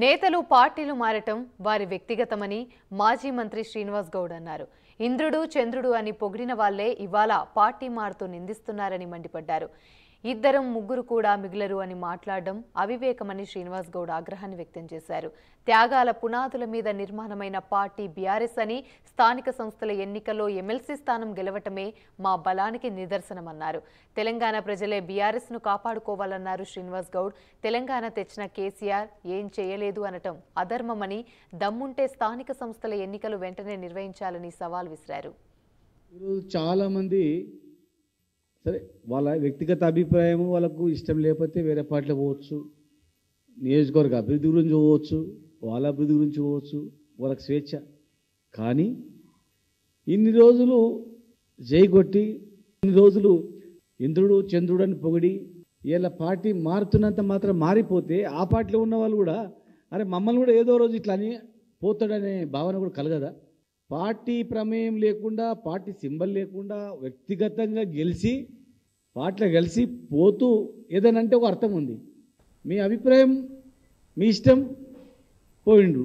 నేతలు పార్టీలు మారటం వారి వ్యక్తిగతమని మాజీ మంత్రి శ్రీనివాస్ గౌడ్ అన్నారు ఇంద్రుడు చంద్రుడు అని పొగిడిన వాళ్లే ఇవాళ పార్టీ మారుతూ నిందిస్తున్నారని మండిపడ్డారు ఇద్దరం ముగ్గురు కూడా మిగిలరు అని మాట్లాడడం అవివేకమని శ్రీనివాస్ గౌడ్ ఆగ్రహాన్ని వ్యక్తం చేశారు త్యాగాల పునాదుల మీద నిర్మాణమైన పార్టీ బీఆర్ఎస్ అని స్థానిక సంస్థల ఎన్నికల్లో ఎమ్మెల్సీ స్థానం గెలవటమే మా బలానికి నిదర్శనమన్నారు తెలంగాణ ప్రజలే బీఆర్ఎస్ను కాపాడుకోవాలన్నారు శ్రీనివాస్ గౌడ్ తెలంగాణ తెచ్చిన కేసీఆర్ ఏం చేయలేదు అనటం అధర్మమని దమ్ముంటే స్థానిక సంస్థల ఎన్నికలు వెంటనే నిర్వహించాలని సవాల్ సవాల్ విసిరారు చాలా చాలామంది సరే వాళ్ళ వ్యక్తిగత అభిప్రాయం వాళ్ళకు ఇష్టం లేకపోతే వేరే పాటలు పోవచ్చు నియోజకవర్గ అభివృద్ధి గురించి పోవచ్చు వాళ్ళ అభివృద్ధి గురించి పోవచ్చు వాళ్ళకి స్వేచ్ఛ కానీ ఇన్ని రోజులు జైగొట్టి ఇన్ని రోజులు ఇంద్రుడు చంద్రుడు అని పొగిడి వీళ్ళ పార్టీ మారుతున్నంత మాత్రం మారిపోతే ఆ పార్టీలో ఉన్న వాళ్ళు కూడా అరే మమ్మల్ని కూడా ఏదో రోజు ఇట్లా అని పోతాడనే భావన కూడా కలగదా పార్టీ ప్రమేయం లేకుండా పార్టీ సింబల్ లేకుండా వ్యక్తిగతంగా గెలిచి పార్టీలో గెలిచి పోతూ ఏదనంటే ఒక అర్థం ఉంది మీ అభిప్రాయం మీ ఇష్టం పోయిండు